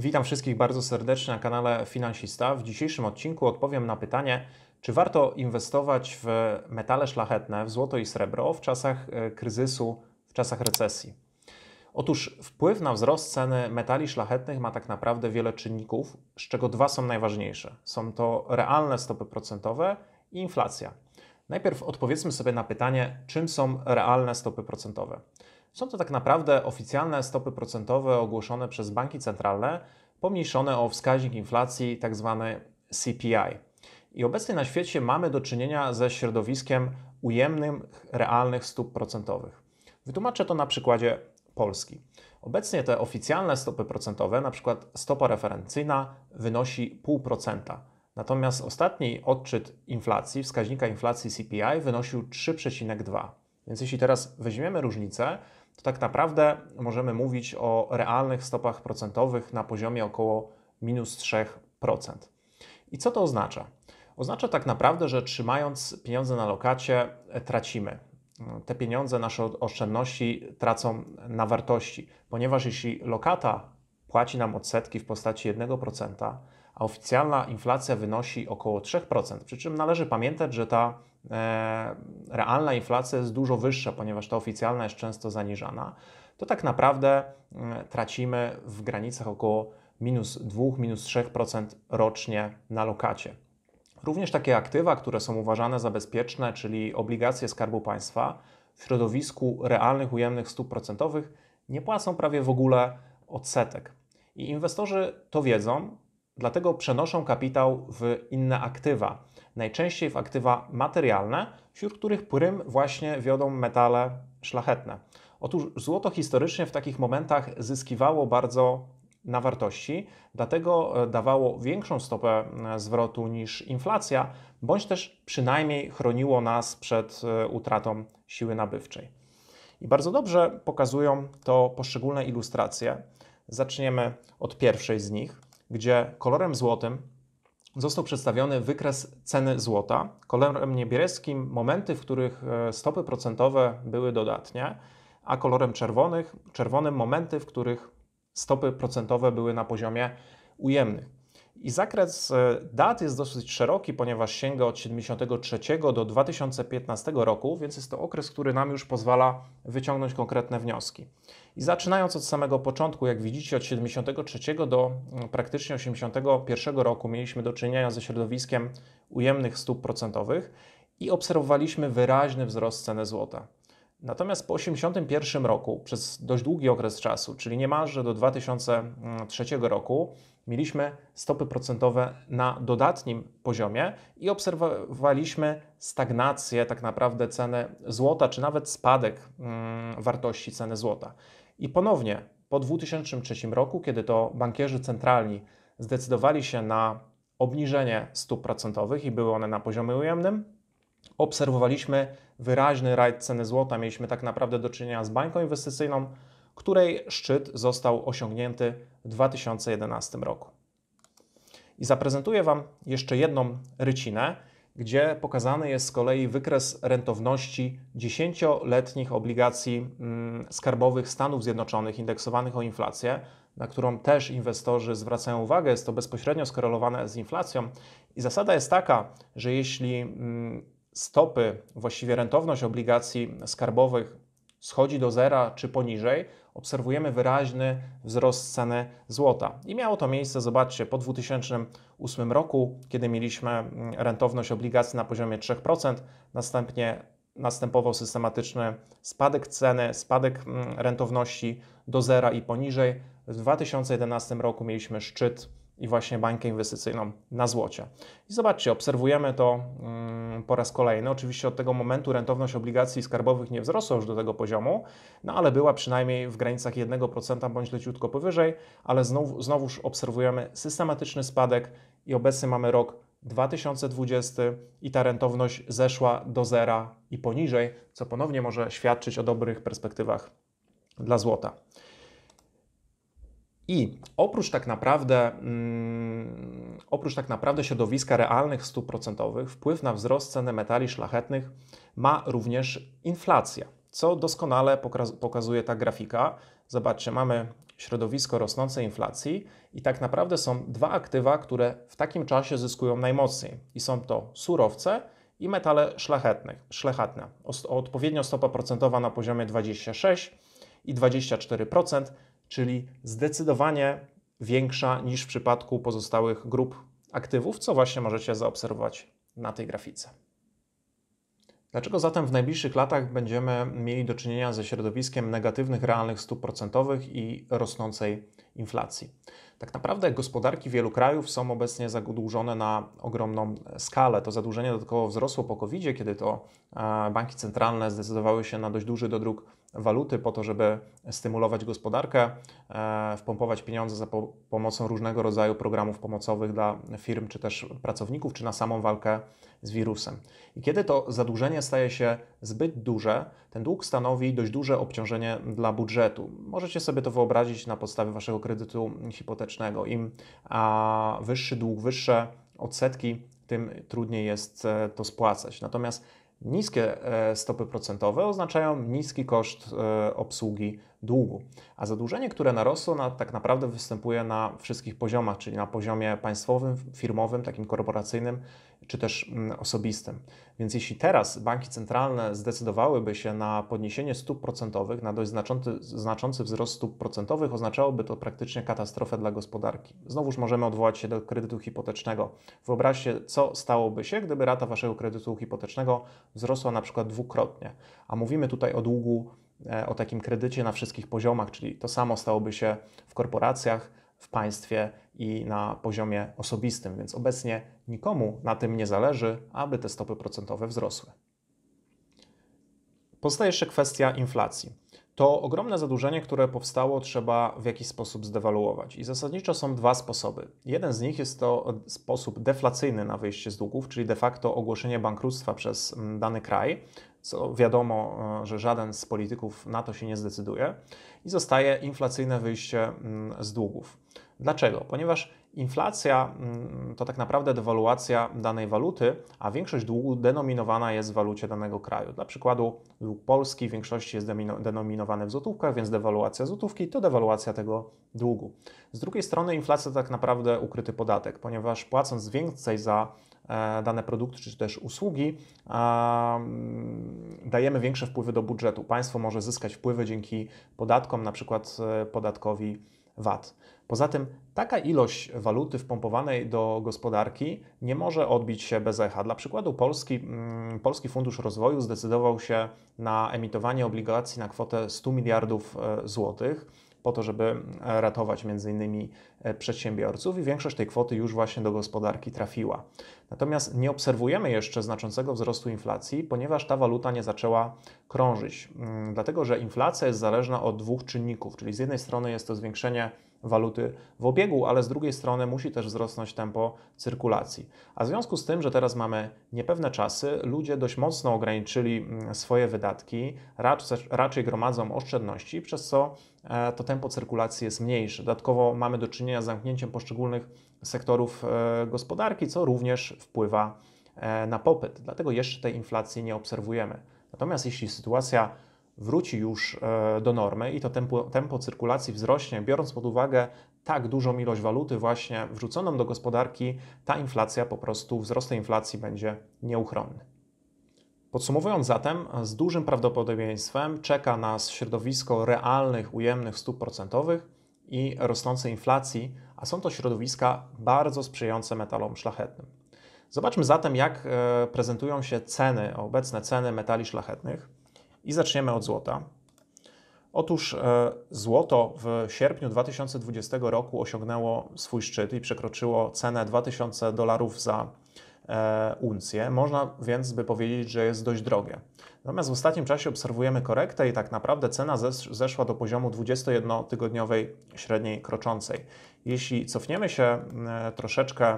Witam wszystkich bardzo serdecznie na kanale Finansista. W dzisiejszym odcinku odpowiem na pytanie, czy warto inwestować w metale szlachetne, w złoto i srebro w czasach e, kryzysu, w czasach recesji. Otóż wpływ na wzrost ceny metali szlachetnych ma tak naprawdę wiele czynników, z czego dwa są najważniejsze. Są to realne stopy procentowe i inflacja. Najpierw odpowiedzmy sobie na pytanie, czym są realne stopy procentowe. Są to tak naprawdę oficjalne stopy procentowe ogłoszone przez banki centralne, pomniejszone o wskaźnik inflacji, tzw. Tak CPI. I obecnie na świecie mamy do czynienia ze środowiskiem ujemnych, realnych stóp procentowych. Wytłumaczę to na przykładzie Polski. Obecnie te oficjalne stopy procentowe, na przykład stopa referencyjna, wynosi 0,5%. Natomiast ostatni odczyt inflacji, wskaźnika inflacji CPI, wynosił 3,2%. Więc jeśli teraz weźmiemy różnicę, to tak naprawdę możemy mówić o realnych stopach procentowych na poziomie około minus 3%. I co to oznacza? Oznacza tak naprawdę, że trzymając pieniądze na lokacie, e, tracimy. Te pieniądze, nasze oszczędności tracą na wartości, ponieważ jeśli lokata płaci nam odsetki w postaci 1%, a oficjalna inflacja wynosi około 3%, przy czym należy pamiętać, że ta E, realna inflacja jest dużo wyższa, ponieważ ta oficjalna jest często zaniżana, to tak naprawdę mm, tracimy w granicach około minus 2, minus 3% rocznie na lokacie. Również takie aktywa, które są uważane za bezpieczne, czyli obligacje Skarbu Państwa, w środowisku realnych ujemnych stóp procentowych nie płacą prawie w ogóle odsetek. I inwestorzy to wiedzą, dlatego przenoszą kapitał w inne aktywa. Najczęściej w aktywa materialne, wśród których prym właśnie wiodą metale szlachetne. Otóż złoto historycznie w takich momentach zyskiwało bardzo na wartości, dlatego e, dawało większą stopę e, zwrotu niż inflacja, bądź też przynajmniej chroniło nas przed e, utratą siły nabywczej. I bardzo dobrze pokazują to poszczególne ilustracje. Zaczniemy od pierwszej z nich gdzie kolorem złotym został przedstawiony wykres ceny złota, kolorem niebieskim momenty, w których e, stopy procentowe były dodatnie, a kolorem czerwonych, czerwonym momenty, w których stopy procentowe były na poziomie ujemnych. I zakres e, dat jest dosyć szeroki, ponieważ sięga od 73 do 2015 roku, więc jest to okres, który nam już pozwala wyciągnąć konkretne wnioski. I zaczynając od samego początku, jak widzicie, od 73 do mm, praktycznie 81 roku mieliśmy do czynienia ze środowiskiem ujemnych stóp procentowych i obserwowaliśmy wyraźny wzrost ceny złota. Natomiast po 1981 roku, przez dość długi okres czasu, czyli niemalże do 2003 mm, roku, mieliśmy stopy procentowe na dodatnim poziomie i obserwowaliśmy stagnację tak naprawdę ceny złota, czy nawet spadek mm, wartości ceny złota. I ponownie po 2003 roku, kiedy to bankierzy centralni zdecydowali się na obniżenie stóp procentowych i były one na poziomie ujemnym, obserwowaliśmy wyraźny rajd ceny złota. Mieliśmy tak naprawdę do czynienia z bańką inwestycyjną, której szczyt został osiągnięty w 2011 roku. I zaprezentuję Wam jeszcze jedną rycinę, gdzie pokazany jest z kolei wykres rentowności 10-letnich obligacji mm, skarbowych Stanów Zjednoczonych indeksowanych o inflację, na którą też inwestorzy zwracają uwagę. Jest to bezpośrednio skorelowane z inflacją. I zasada jest taka, że jeśli mm, stopy, właściwie rentowność obligacji skarbowych schodzi do zera czy poniżej, obserwujemy wyraźny wzrost ceny złota. I miało to miejsce, zobaczcie, po 2008 roku, kiedy mieliśmy mm, rentowność obligacji na poziomie 3%, następnie następował systematyczny spadek ceny, spadek mm, rentowności do zera i poniżej. W 2011 roku mieliśmy szczyt i właśnie bańkę inwestycyjną na złocie. I zobaczcie, obserwujemy to mm, po raz kolejny. Oczywiście od tego momentu rentowność obligacji skarbowych nie wzrosła już do tego poziomu, no ale była przynajmniej w granicach 1% bądź leciutko powyżej, ale znowu, znowuż obserwujemy systematyczny spadek i obecnie mamy rok 2020 i ta rentowność zeszła do zera i poniżej, co ponownie może świadczyć o dobrych perspektywach dla złota. I oprócz tak naprawdę, mm, oprócz tak naprawdę środowiska realnych stóp procentowych, wpływ na wzrost ceny metali szlachetnych ma również inflacja, co doskonale pokazuje ta grafika. Zobaczcie, mamy środowisko rosnącej inflacji i tak naprawdę są dwa aktywa, które w takim czasie zyskują najmocniej i są to surowce i metale szlachetnych, szlachetne. O, odpowiednio stopa procentowa na poziomie 26 i 24%, czyli zdecydowanie większa niż w przypadku pozostałych grup aktywów, co właśnie możecie zaobserwować na tej grafice. Dlaczego zatem w najbliższych latach będziemy mieli do czynienia ze środowiskiem negatywnych realnych stóp procentowych i rosnącej inflacji? Tak naprawdę gospodarki wielu krajów są obecnie zadłużone na ogromną skalę. To zadłużenie dodatkowo wzrosło po covid kiedy to e, banki centralne zdecydowały się na dość duży dodruk waluty po to, żeby stymulować gospodarkę, e, wpompować pieniądze za pomocą różnego rodzaju programów pomocowych dla firm czy też pracowników, czy na samą walkę z wirusem. I kiedy to zadłużenie staje się zbyt duże, ten dług stanowi dość duże obciążenie dla budżetu. Możecie sobie to wyobrazić na podstawie waszego kredytu hipotecznego. Im wyższy dług, wyższe odsetki, tym trudniej jest e, to spłacać. Natomiast Niskie e, stopy procentowe oznaczają niski koszt e, obsługi długu, a zadłużenie, które narosło, na, tak naprawdę występuje na wszystkich poziomach, czyli na poziomie państwowym, firmowym, takim korporacyjnym czy też mm, osobistym. Więc jeśli teraz banki centralne zdecydowałyby się na podniesienie stóp procentowych, na dość znaczący, znaczący wzrost stóp procentowych, oznaczałoby to praktycznie katastrofę dla gospodarki. Znowuż możemy odwołać się do kredytu hipotecznego. Wyobraźcie, co stałoby się, gdyby rata waszego kredytu hipotecznego wzrosła na przykład dwukrotnie. A mówimy tutaj o długu, e, o takim kredycie na wszystkich poziomach, czyli to samo stałoby się w korporacjach, w państwie i na poziomie osobistym, więc obecnie nikomu na tym nie zależy, aby te stopy procentowe wzrosły. Pozostaje jeszcze kwestia inflacji. To ogromne zadłużenie, które powstało, trzeba w jakiś sposób zdewaluować. I zasadniczo są dwa sposoby. Jeden z nich jest to sposób deflacyjny na wyjście z długów, czyli de facto ogłoszenie bankructwa przez mm, dany kraj, co wiadomo, e, że żaden z polityków na to się nie zdecyduje, i zostaje inflacyjne wyjście mm, z długów. Dlaczego? Ponieważ inflacja mm, to tak naprawdę dewaluacja danej waluty, a większość długu denominowana jest w walucie danego kraju. Dla przykładu dług Polski w większości jest denominowany w złotówkach, więc dewaluacja złotówki to dewaluacja tego długu. Z drugiej strony inflacja to tak naprawdę ukryty podatek, ponieważ płacąc więcej za e, dane produkty czy też usługi, mm, dajemy większe wpływy do budżetu. Państwo może zyskać wpływy dzięki podatkom, na przykład e, podatkowi VAT. Poza tym taka ilość waluty wpompowanej do gospodarki nie może odbić się bez echa. Dla przykładu Polski, mm, Polski Fundusz Rozwoju zdecydował się na emitowanie obligacji na kwotę 100 miliardów e, złotych po to, żeby e, ratować między innymi e, przedsiębiorców i większość tej kwoty już właśnie do gospodarki trafiła. Natomiast nie obserwujemy jeszcze znaczącego wzrostu inflacji, ponieważ ta waluta nie zaczęła krążyć. Mm, dlatego, że inflacja jest zależna od dwóch czynników, czyli z jednej strony jest to zwiększenie waluty w obiegu, ale z drugiej strony musi też wzrosnąć tempo cyrkulacji. A w związku z tym, że teraz mamy niepewne czasy, ludzie dość mocno ograniczyli mm, swoje wydatki, raczej, raczej gromadzą oszczędności, przez co e, to tempo cyrkulacji jest mniejsze. Dodatkowo mamy do czynienia z zamknięciem poszczególnych sektorów e, gospodarki, co również wpływa e, na popyt. Dlatego jeszcze tej inflacji nie obserwujemy. Natomiast jeśli sytuacja wróci już e, do normy i to tempo, tempo cyrkulacji wzrośnie, biorąc pod uwagę tak dużą ilość waluty właśnie wrzuconą do gospodarki, ta inflacja po prostu, wzrost tej inflacji będzie nieuchronny. Podsumowując zatem, z dużym prawdopodobieństwem czeka nas środowisko realnych, ujemnych stóp procentowych i rosnącej inflacji, a są to środowiska bardzo sprzyjające metalom szlachetnym. Zobaczmy zatem, jak e, prezentują się ceny, obecne ceny metali szlachetnych. I zaczniemy od złota. Otóż e, złoto w sierpniu 2020 roku osiągnęło swój szczyt i przekroczyło cenę 2000 dolarów za e, uncję. Można więc by powiedzieć, że jest dość drogie. Natomiast w ostatnim czasie obserwujemy korektę i tak naprawdę cena zeszła do poziomu 21-tygodniowej średniej kroczącej. Jeśli cofniemy się e, troszeczkę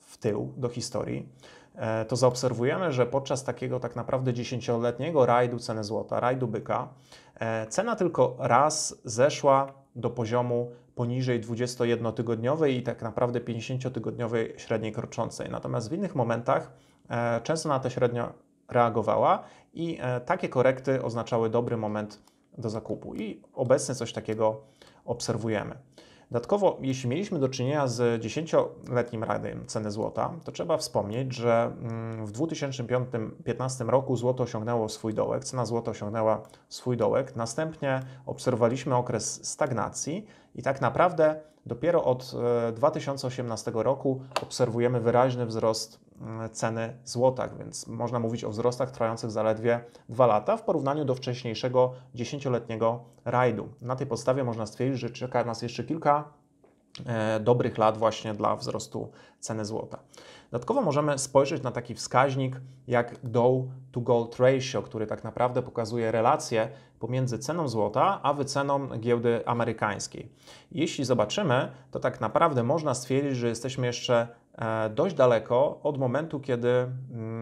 w tył do historii, E, to zaobserwujemy, że podczas takiego tak naprawdę dziesięcioletniego rajdu ceny złota, rajdu byka, e, cena tylko raz zeszła do poziomu poniżej 21-tygodniowej i tak naprawdę 50-tygodniowej średniej kroczącej. Natomiast w innych momentach e, często na to średnio reagowała i takie korekty oznaczały dobry moment do zakupu. I obecnie coś takiego obserwujemy. Dodatkowo, jeśli mieliśmy do czynienia z 10-letnim radem ceny złota, to trzeba wspomnieć, że mm, w 2015 roku złoto osiągnęło swój dołek, cena złota osiągnęła swój dołek. Następnie obserwowaliśmy okres stagnacji i tak naprawdę Dopiero od 2018 e, roku obserwujemy wyraźny wzrost mm, ceny złota, więc można mówić o wzrostach trwających zaledwie 2 lata w porównaniu do wcześniejszego 10-letniego rajdu. Na tej podstawie można stwierdzić, że czeka nas jeszcze kilka E, dobrych lat właśnie dla wzrostu ceny złota. Dodatkowo możemy spojrzeć na taki wskaźnik jak Dow to Gold Ratio, który tak naprawdę pokazuje relację pomiędzy ceną złota a wyceną giełdy amerykańskiej. Jeśli zobaczymy, to tak naprawdę można stwierdzić, że jesteśmy jeszcze e, dość daleko od momentu, kiedy mm,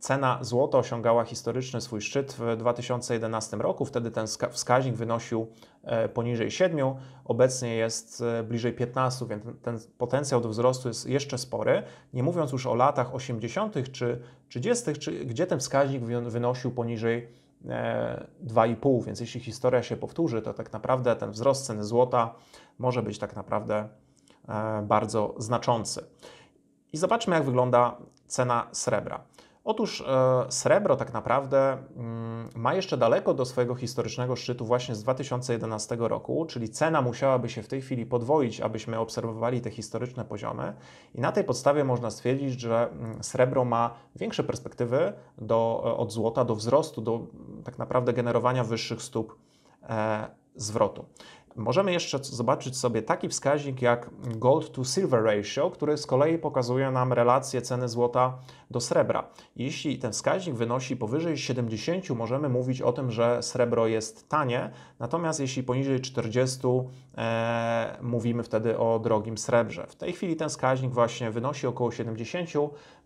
Cena złota osiągała historyczny swój szczyt w 2011 roku. Wtedy ten wskaźnik wynosił e, poniżej 7, obecnie jest e, bliżej 15, więc ten potencjał do wzrostu jest jeszcze spory. Nie mówiąc już o latach 80. czy 30., czy, gdzie ten wskaźnik wynosił poniżej 2,5, e, więc jeśli historia się powtórzy, to tak naprawdę ten wzrost ceny złota może być tak naprawdę bardzo znaczący. I zobaczmy, jak wygląda cena srebra. Otóż e, srebro tak naprawdę mm, ma jeszcze daleko do swojego historycznego szczytu właśnie z 2011 roku, czyli cena musiałaby się w tej chwili podwoić, abyśmy obserwowali te historyczne poziomy i na tej podstawie można stwierdzić, że mm, srebro ma większe perspektywy do, e, od złota do wzrostu, do mm, tak naprawdę generowania wyższych stóp e, zwrotu. Możemy jeszcze zobaczyć sobie taki wskaźnik jak gold to silver ratio, który z kolei pokazuje nam relację ceny złota do srebra. Jeśli ten wskaźnik wynosi powyżej 70, możemy mówić o tym, że srebro jest tanie, natomiast jeśli poniżej 40, e, mówimy wtedy o drogim srebrze. W tej chwili ten wskaźnik właśnie wynosi około 70,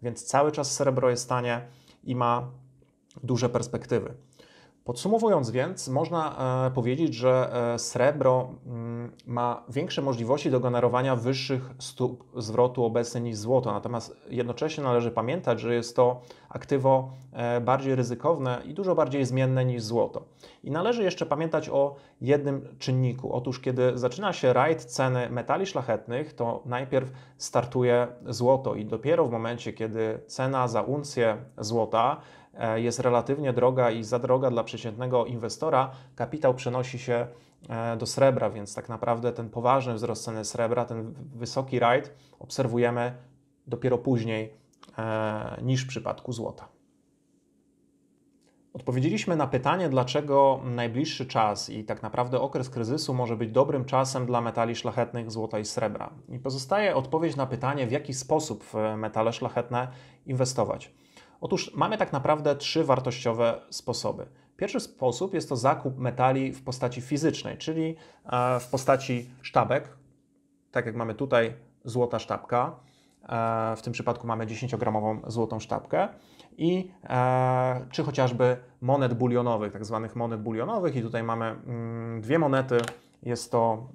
więc cały czas srebro jest tanie i ma duże perspektywy. Podsumowując więc, można e, powiedzieć, że e, srebro mm, ma większe możliwości do generowania wyższych stóp zwrotu obecnie niż złoto, natomiast jednocześnie należy pamiętać, że jest to aktywo e, bardziej ryzykowne i dużo bardziej zmienne niż złoto. I należy jeszcze pamiętać o jednym czynniku. Otóż, kiedy zaczyna się rajd ceny metali szlachetnych, to najpierw startuje złoto i dopiero w momencie, kiedy cena za uncję złota E, jest relatywnie droga i za droga dla przeciętnego inwestora, kapitał przenosi się e, do srebra, więc tak naprawdę ten poważny wzrost ceny srebra, ten wysoki rajd obserwujemy dopiero później e, niż w przypadku złota. Odpowiedzieliśmy na pytanie, dlaczego najbliższy czas i tak naprawdę okres kryzysu może być dobrym czasem dla metali szlachetnych złota i srebra. I pozostaje odpowiedź na pytanie, w jaki sposób w metale szlachetne inwestować. Otóż mamy tak naprawdę trzy wartościowe sposoby. Pierwszy sposób jest to zakup metali w postaci fizycznej, czyli e, w postaci sztabek, tak jak mamy tutaj złota sztabka. E, w tym przypadku mamy 10-gramową złotą sztabkę i e, czy chociażby monet bulionowych, tak zwanych monet bulionowych i tutaj mamy mm, dwie monety jest to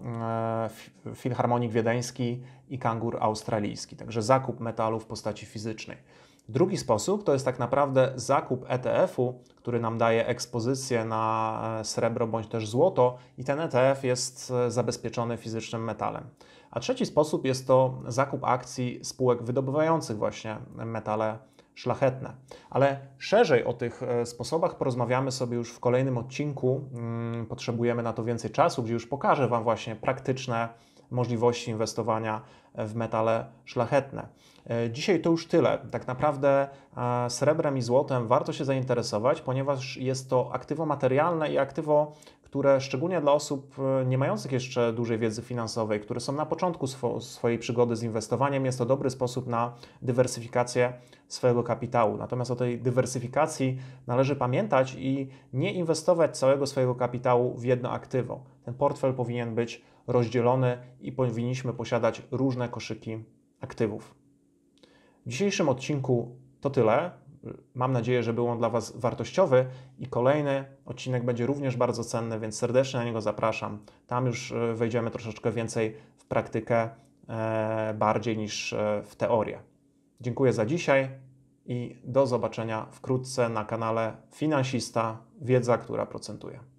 Filharmonik Wiedeński i Kangur Australijski, także zakup metalu w postaci fizycznej. Drugi sposób to jest tak naprawdę zakup ETF-u, który nam daje ekspozycję na e, srebro bądź też złoto, i ten ETF jest e, zabezpieczony fizycznym metalem. A trzeci sposób jest to zakup akcji spółek wydobywających właśnie metale szlachetne. Ale szerzej o tych e, sposobach porozmawiamy sobie już w kolejnym odcinku. Mm, potrzebujemy na to więcej czasu, gdzie już pokażę Wam właśnie praktyczne możliwości inwestowania w metale szlachetne. E, dzisiaj to już tyle. Tak naprawdę e, srebrem i złotem warto się zainteresować, ponieważ jest to aktywo materialne i aktywo, które szczególnie dla osób e, nie mających jeszcze dużej wiedzy finansowej, które są na początku swo swojej przygody z inwestowaniem, jest to dobry sposób na dywersyfikację swojego kapitału. Natomiast o tej dywersyfikacji należy pamiętać i nie inwestować całego swojego kapitału w jedno aktywo. Ten portfel powinien być rozdzielony i powinniśmy posiadać różne koszyki aktywów. W dzisiejszym odcinku to tyle. Mam nadzieję, że był on dla Was wartościowy i kolejny odcinek będzie również bardzo cenny, więc serdecznie na niego zapraszam. Tam już e, wejdziemy troszeczkę więcej w praktykę e, bardziej niż e, w teorię. Dziękuję za dzisiaj i do zobaczenia wkrótce na kanale Finansista Wiedza, która procentuje.